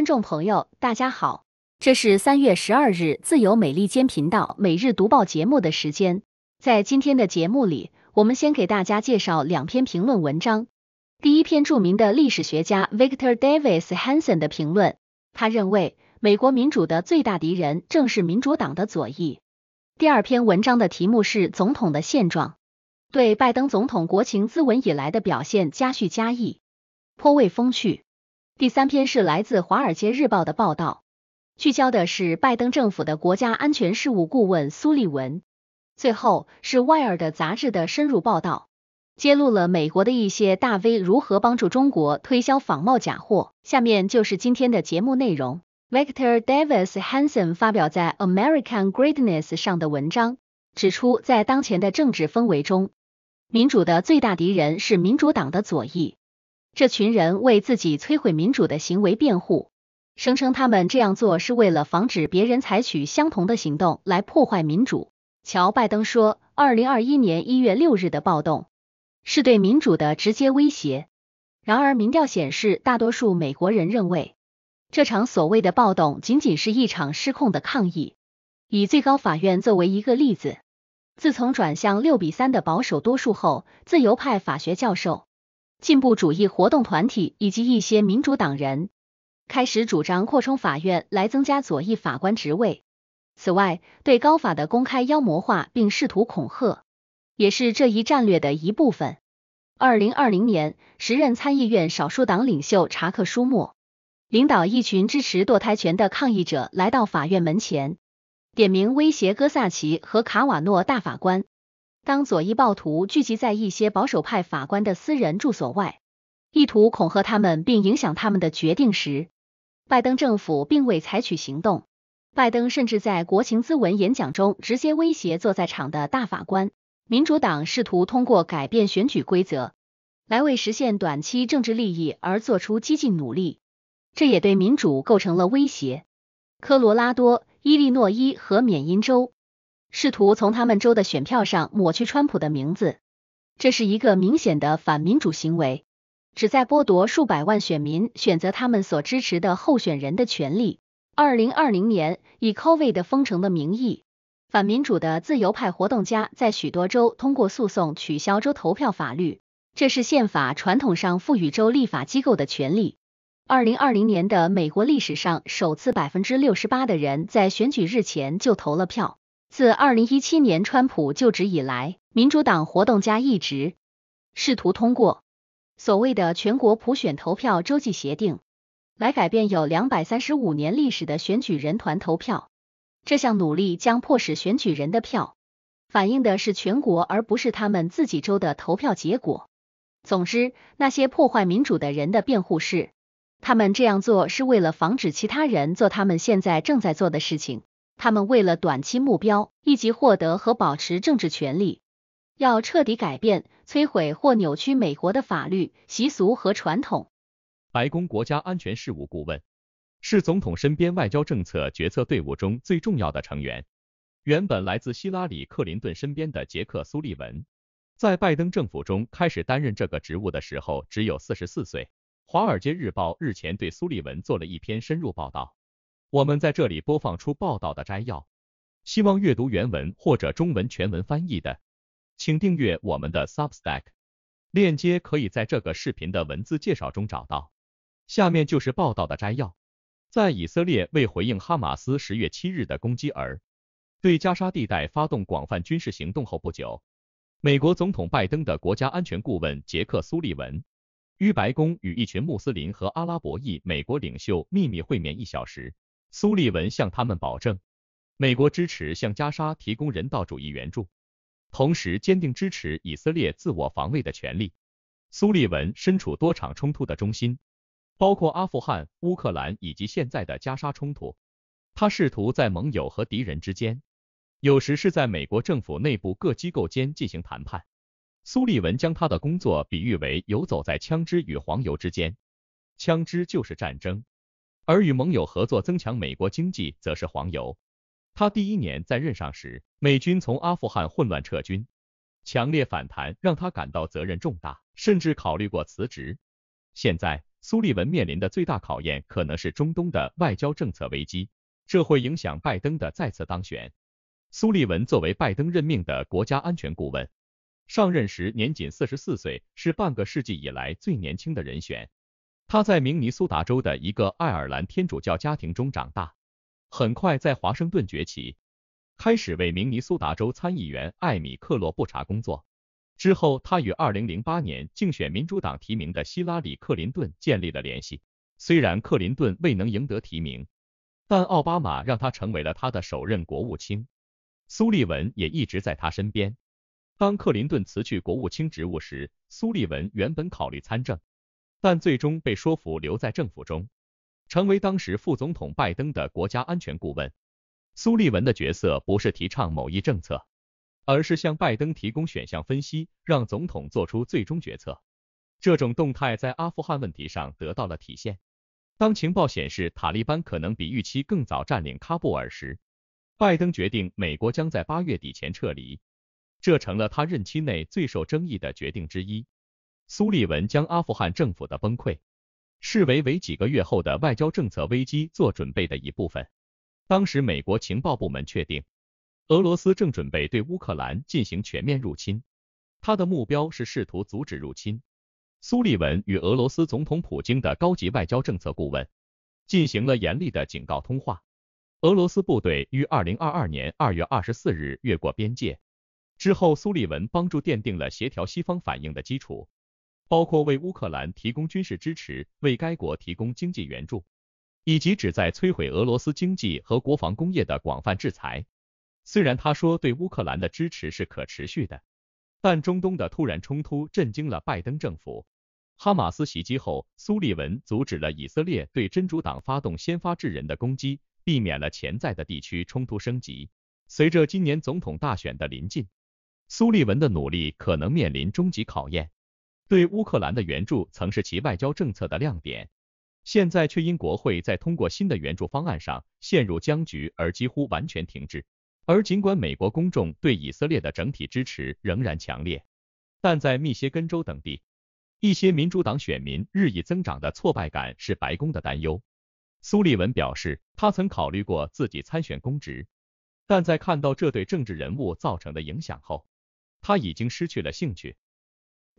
观众朋友，大家好，这是三月十二日自由美利坚频道每日读报节目的时间。在今天的节目里，我们先给大家介绍两篇评论文章。第一篇，著名的历史学家 Victor Davis Hanson 的评论，他认为美国民主的最大敌人正是民主党的左翼。第二篇文章的题目是《总统的现状》，对拜登总统国情咨文以来的表现加叙加议，颇为风趣。第三篇是来自《华尔街日报》的报道，聚焦的是拜登政府的国家安全事务顾问苏利文。最后是《Wire》的杂志的深入报道，揭露了美国的一些大 V 如何帮助中国推销仿冒假货。下面就是今天的节目内容。Victor Davis Hanson 发表在《American Greatness》上的文章指出，在当前的政治氛围中，民主的最大敌人是民主党的左翼。这群人为自己摧毁民主的行为辩护，声称他们这样做是为了防止别人采取相同的行动来破坏民主。乔·拜登说，2021年1月6日的暴动是对民主的直接威胁。然而，民调显示，大多数美国人认为这场所谓的暴动仅仅是一场失控的抗议。以最高法院作为一个例子，自从转向六比三的保守多数后，自由派法学教授。进步主义活动团体以及一些民主党人开始主张扩充法院来增加左翼法官职位。此外，对高法的公开妖魔化并试图恐吓，也是这一战略的一部分。二零二零年，时任参议院少数党领袖查克·舒默领导一群支持堕胎权的抗议者来到法院门前，点名威胁戈萨奇和卡瓦诺大法官。当左翼暴徒聚集在一些保守派法官的私人住所外，意图恐吓他们并影响他们的决定时，拜登政府并未采取行动。拜登甚至在国情咨文演讲中直接威胁坐在场的大法官。民主党试图通过改变选举规则来为实现短期政治利益而做出激进努力，这也对民主构成了威胁。科罗拉多、伊利诺伊和缅因州。试图从他们州的选票上抹去川普的名字，这是一个明显的反民主行为，旨在剥夺数百万选民选择他们所支持的候选人的权利。二零二零年，以 Covid 封城的名义，反民主的自由派活动家在许多州通过诉讼取消州投票法律，这是宪法传统上赋予州立法机构的权利。二零二零年的美国历史上首次，百分之六十八的人在选举日前就投了票。自二零一七年川普就职以来，民主党活动家一直试图通过所谓的全国普选投票州际协定来改变有两百三十五年历史的选举人团投票。这项努力将迫使选举人的票反映的是全国而不是他们自己州的投票结果。总之，那些破坏民主的人的辩护是，他们这样做是为了防止其他人做他们现在正在做的事情。他们为了短期目标以及获得和保持政治权利，要彻底改变、摧毁或扭曲美国的法律、习俗和传统。白宫国家安全事务顾问是总统身边外交政策决策队伍中最重要的成员。原本来自希拉里·克林顿身边的杰克·苏利文，在拜登政府中开始担任这个职务的时候只有四十四岁。《华尔街日报》日前对苏利文做了一篇深入报道。我们在这里播放出报道的摘要，希望阅读原文或者中文全文翻译的，请订阅我们的 Substack，链接可以在这个视频的文字介绍中找到。下面就是报道的摘要：在以色列为回应哈马斯十月七日的攻击而对加沙地带发动广泛军事行动后不久，美国总统拜登的国家安全顾问杰克·苏利文于白宫与一群穆斯林和阿拉伯裔美国领袖秘密会面一小时。苏利文向他们保证，美国支持向加沙提供人道主义援助，同时坚定支持以色列自我防卫的权利。苏利文身处多场冲突的中心，包括阿富汗、乌克兰以及现在的加沙冲突。他试图在盟友和敌人之间，有时是在美国政府内部各机构间进行谈判。苏利文将他的工作比喻为游走在枪支与黄油之间，枪支就是战争。而与盟友合作增强美国经济，则是黄油。他第一年在任上时，美军从阿富汗混乱撤军，强烈反弹让他感到责任重大，甚至考虑过辞职。现在，苏利文面临的最大考验可能是中东的外交政策危机，这会影响拜登的再次当选。苏利文作为拜登任命的国家安全顾问，上任时年仅四十四岁，是半个世纪以来最年轻的人选。他在明尼苏达州的一个爱尔兰天主教家庭中长大，很快在华盛顿崛起，开始为明尼苏达州参议员艾米克洛布查工作。之后，他与二零零八年竞选民主党提名的希拉里克林顿建立了联系。虽然克林顿未能赢得提名，但奥巴马让他成为了他的首任国务卿。苏利文也一直在他身边。当克林顿辞去国务卿职务时，苏利文原本考虑参政。但最终被说服留在政府中，成为当时副总统拜登的国家安全顾问。苏利文的角色不是提倡某一政策，而是向拜登提供选项分析，让总统做出最终决策。这种动态在阿富汗问题上得到了体现。当情报显示塔利班可能比预期更早占领喀布尔时，拜登决定美国将在八月底前撤离，这成了他任期内最受争议的决定之一。苏利文将阿富汗政府的崩溃视为为几个月后的外交政策危机做准备的一部分。当时，美国情报部门确定，俄罗斯正准备对乌克兰进行全面入侵，他的目标是试图阻止入侵。苏利文与俄罗斯总统普京的高级外交政策顾问进行了严厉的警告通话。俄罗斯部队于2022年2月24日越过边界之后，苏利文帮助奠定了协调西方反应的基础。包括为乌克兰提供军事支持，为该国提供经济援助，以及旨在摧毁俄罗斯经济和国防工业的广泛制裁。虽然他说对乌克兰的支持是可持续的，但中东的突然冲突震惊了拜登政府。哈马斯袭击后，苏利文阻止了以色列对真主党发动先发制人的攻击，避免了潜在的地区冲突升级。随着今年总统大选的临近，苏利文的努力可能面临终极考验。对乌克兰的援助曾是其外交政策的亮点，现在却因国会在通过新的援助方案上陷入僵局而几乎完全停滞。而尽管美国公众对以色列的整体支持仍然强烈，但在密歇根州等地，一些民主党选民日益增长的挫败感是白宫的担忧。苏利文表示，他曾考虑过自己参选公职，但在看到这对政治人物造成的影响后，他已经失去了兴趣。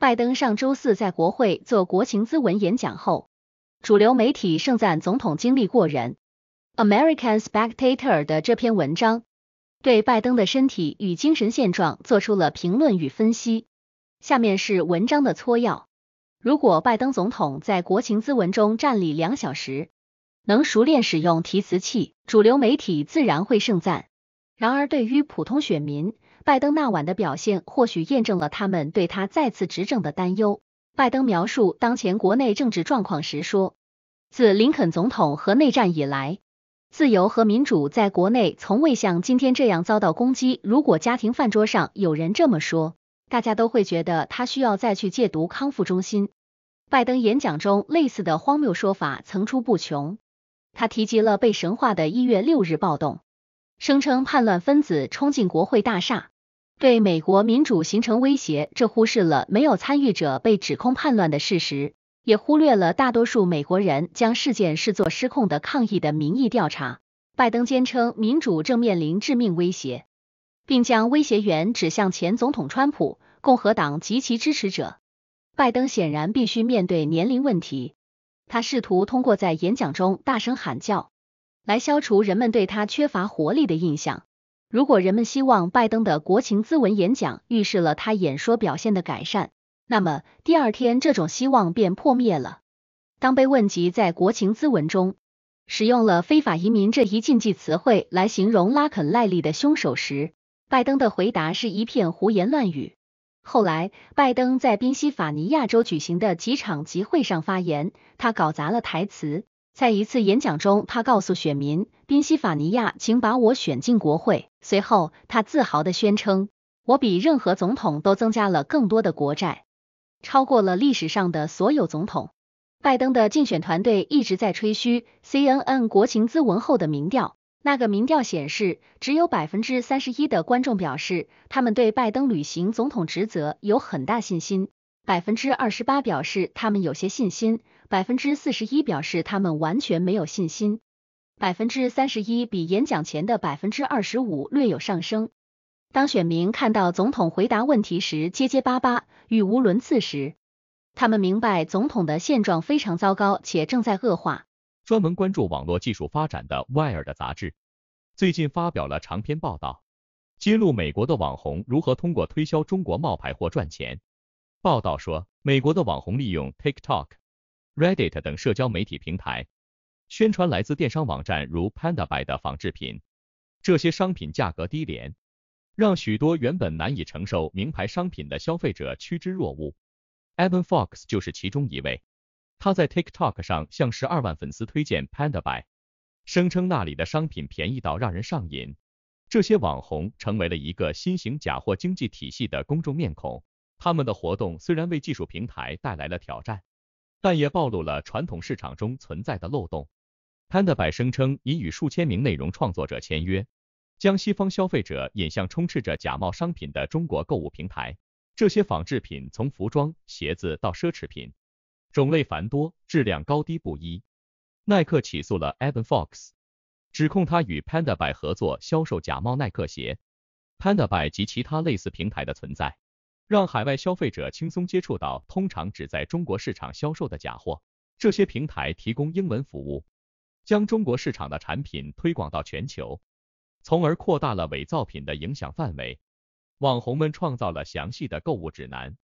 拜登上周四在国会做国情咨文演讲后，主流媒体盛赞总统经历过人。American Spectator 的这篇文章对拜登的身体与精神现状做出了评论与分析。下面是文章的撮要：如果拜登总统在国情咨文中站立两小时，能熟练使用提词器，主流媒体自然会盛赞。然而，对于普通选民，拜登那晚的表现或许验证了他们对他再次执政的担忧。拜登描述当前国内政治状况时说：“自林肯总统和内战以来，自由和民主在国内从未像今天这样遭到攻击。如果家庭饭桌上有人这么说，大家都会觉得他需要再去戒毒康复中心。”拜登演讲中类似的荒谬说法层出不穷。他提及了被神话的一月六日暴动。声称叛乱分子冲进国会大厦，对美国民主形成威胁。这忽视了没有参与者被指控叛乱的事实，也忽略了大多数美国人将事件视作失控的抗议的民意调查。拜登坚称民主正面临致命威胁，并将威胁源指向前总统川普、共和党及其支持者。拜登显然必须面对年龄问题，他试图通过在演讲中大声喊叫。来消除人们对他缺乏活力的印象。如果人们希望拜登的国情咨文演讲预示了他演说表现的改善，那么第二天这种希望便破灭了。当被问及在国情咨文中使用了“非法移民”这一禁忌词汇来形容拉肯赖利的凶手时，拜登的回答是一片胡言乱语。后来，拜登在宾夕法尼亚州举行的几场集会上发言，他搞砸了台词。在一次演讲中，他告诉选民，宾夕法尼亚，请把我选进国会。随后，他自豪地宣称，我比任何总统都增加了更多的国债，超过了历史上的所有总统。拜登的竞选团队一直在吹嘘 CNN 国情咨文后的民调，那个民调显示，只有百分之三十一的观众表示他们对拜登履行总统职责有很大信心，百分之二十八表示他们有些信心。百分之四十一表示他们完全没有信心，百分之三十一比演讲前的百分之二十五略有上升。当选民看到总统回答问题时结结巴巴、语无伦次时，他们明白总统的现状非常糟糕且正在恶化。专门关注网络技术发展的《Wire》的杂志最近发表了长篇报道，揭露美国的网红如何通过推销中国冒牌货赚钱。报道说，美国的网红利用 TikTok。Reddit 等社交媒体平台宣传来自电商网站如 Pandabuy 的仿制品，这些商品价格低廉，让许多原本难以承受名牌商品的消费者趋之若鹜。Evan Fox 就是其中一位，他在 TikTok 上向十二万粉丝推荐 Pandabuy，声称那里的商品便宜到让人上瘾。这些网红成为了一个新型假货经济体系的公众面孔，他们的活动虽然为技术平台带来了挑战。但也暴露了传统市场中存在的漏洞。p a n d a b y 声称已与数千名内容创作者签约，将西方消费者引向充斥着假冒商品的中国购物平台。这些仿制品从服装、鞋子到奢侈品，种类繁多，质量高低不一。耐克起诉了 Evan Fox，指控他与 p a n d a b y 合作销售假冒耐克鞋。p a n d a b y 及其他类似平台的存在。让海外消费者轻松接触到通常只在中国市场销售的假货。这些平台提供英文服务，将中国市场的产品推广到全球，从而扩大了伪造品的影响范围。网红们创造了详细的购物指南，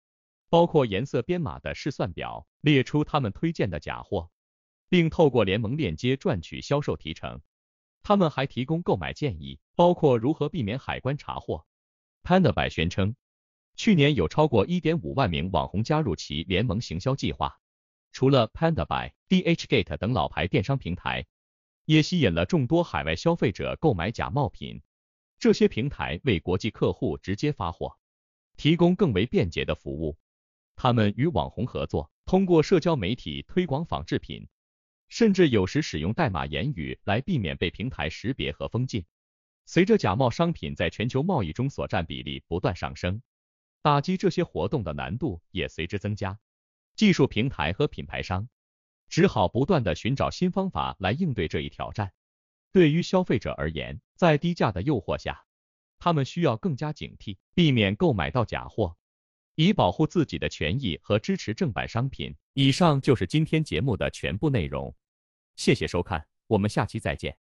包括颜色编码的试算表，列出他们推荐的假货，并透过联盟链接赚取销售提成。他们还提供购买建议，包括如何避免海关查获。Pandabai 宣称。去年有超过1.5万名网红加入其联盟行销计划，除了 Pandabuy、DHgate 等老牌电商平台，也吸引了众多海外消费者购买假冒品。这些平台为国际客户直接发货，提供更为便捷的服务。他们与网红合作，通过社交媒体推广仿制品，甚至有时使用代码言语来避免被平台识别和封禁。随着假冒商品在全球贸易中所占比例不断上升，打击这些活动的难度也随之增加，技术平台和品牌商只好不断地寻找新方法来应对这一挑战。对于消费者而言，在低价的诱惑下，他们需要更加警惕，避免购买到假货，以保护自己的权益和支持正版商品。以上就是今天节目的全部内容，谢谢收看，我们下期再见。